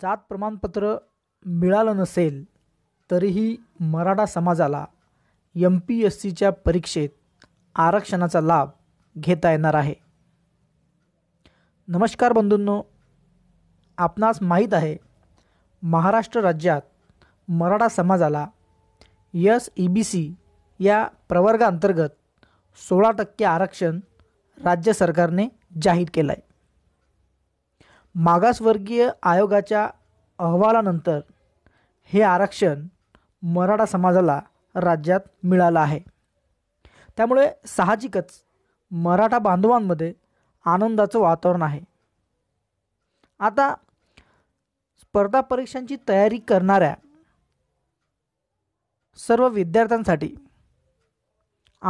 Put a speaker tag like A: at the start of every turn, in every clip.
A: जात प्रमाणपत्र मिळालं नसेल तरीही मराठा समाजाला एम पी एस सीच्या परीक्षेत आरक्षणाचा लाभ घेता येणार आहे नमस्कार बंधूंनो आपणास माहीत आहे महाराष्ट्र राज्यात मराठा समाजाला यस ई बी सी या प्रवर्गाअंतर्गत सोळा टक्के आरक्षण राज्य सरकारने जाहीर केलं आहे मागासवर्गीय आयोगाच्या अहवालानंतर हे आरक्षण मराठा समाजाला राज्यात मिळालं आहे त्यामुळे साहजिकच मराठा बांधवांमध्ये आनंदाचं वातावरण आहे आता स्पर्धा परीक्षांची तयारी करणाऱ्या सर्व विद्यार्थ्यांसाठी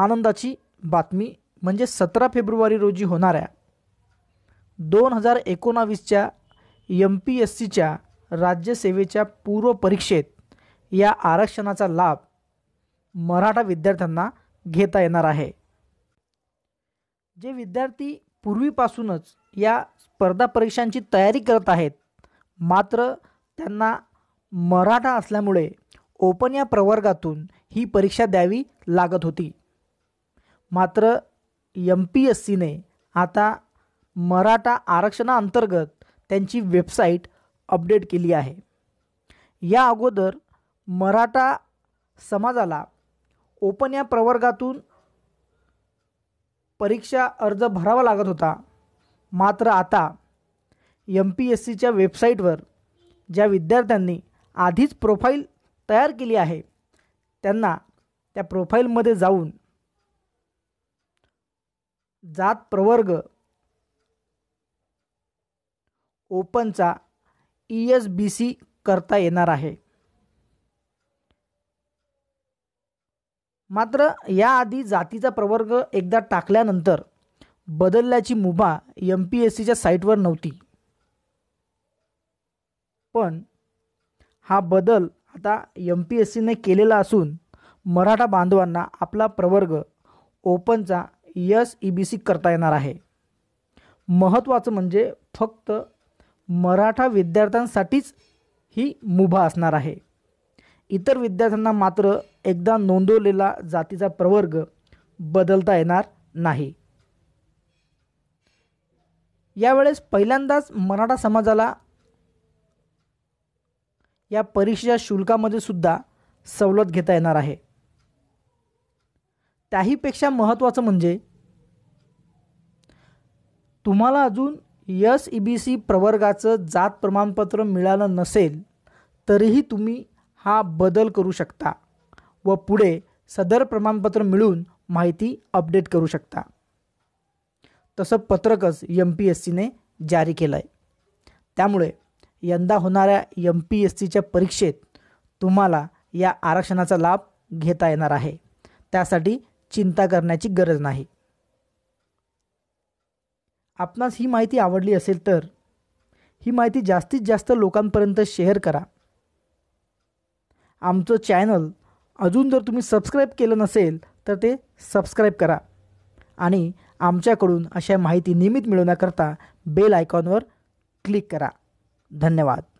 A: आनंदाची बातमी म्हणजे सतरा फेब्रुवारी रोजी होणाऱ्या दोन हजार एकोणावीसच्या एम पी एस सीच्या राज्यसेवेच्या पूर्वपरीक्षेत या आरक्षणाचा लाभ मराठा विद्यार्थ्यांना घेता येणार आहे जे विद्यार्थी पूर्वीपासूनच या स्पर्धा परीक्षांची तयारी करत आहेत मात्र त्यांना मराठा असल्यामुळे ओपन या प्रवर्गातून ही परीक्षा द्यावी लागत होती मात्र एम पी एस सीने आता मराठा आरक्षणाअंतर्गत त्यांची वेबसाईट अपडेट केली आहे या अगोदर मराठा समाजाला ओपन या प्रवर्गातून परीक्षा अर्ज भरावा लागत होता मात्र आता एम पी एस सीच्या वेबसाईटवर ज्या विद्यार्थ्यांनी आधीच प्रोफाईल तयार केली आहे त्यांना त्या प्रोफाईलमध्ये जाऊन जात प्रवर्ग ओपनचा ई एस बी सी करता येणार आहे मात्र याआधी जातीचा प्रवर्ग एकदा टाकल्यानंतर बदलल्याची मुभा एम पी एस सीच्या साईटवर नव्हती पण हा बदल आता एम पी एस सीने केलेला असून मराठा बांधवांना आपला प्रवर्ग ओपनचा एस ई बी सी करता येणार आहे महत्त्वाचं म्हणजे फक्त मराठा विद्यार्थ्यांसाठीच ही मुभा असणार आहे इतर विद्यार्थ्यांना मात्र एकदा नोंदवलेला जातीचा प्रवर्ग बदलता येणार नाही यावेळेस पहिल्यांदाच मराठा समाजाला या परीक्षेच्या शुल्कामध्ये सुद्धा सवलत घेता येणार आहे त्याहीपेक्षा महत्त्वाचं म्हणजे तुम्हाला अजून यस ई बी सी प्रवर्गाचं जात प्रमाणपत्र मिळालं नसेल तरीही तुम्ही हा बदल करू शकता व पुढे सदर प्रमाणपत्र मिळून माहिती अपडेट करू शकता तसं पत्रकच यम पी एस सीने जारी केलं आहे त्यामुळे यंदा होणाऱ्या यम पी एस सीच्या परीक्षेत तुम्हाला या आरक्षणाचा लाभ घेता येणार आहे त्यासाठी चिंता करण्याची गरज नाही आपणास ही माहिती आवडली असेल तर ही माहिती जास्तीत जास्त लोकांपर्यंत शेअर करा आमचं चॅनल अजून जर तुम्ही सबस्क्राईब केलं नसेल तर ते सबस्क्राईब करा आणि आमच्याकडून अशा माहिती नियमित मिळवण्याकरता बेल आयकॉनवर क्लिक करा धन्यवाद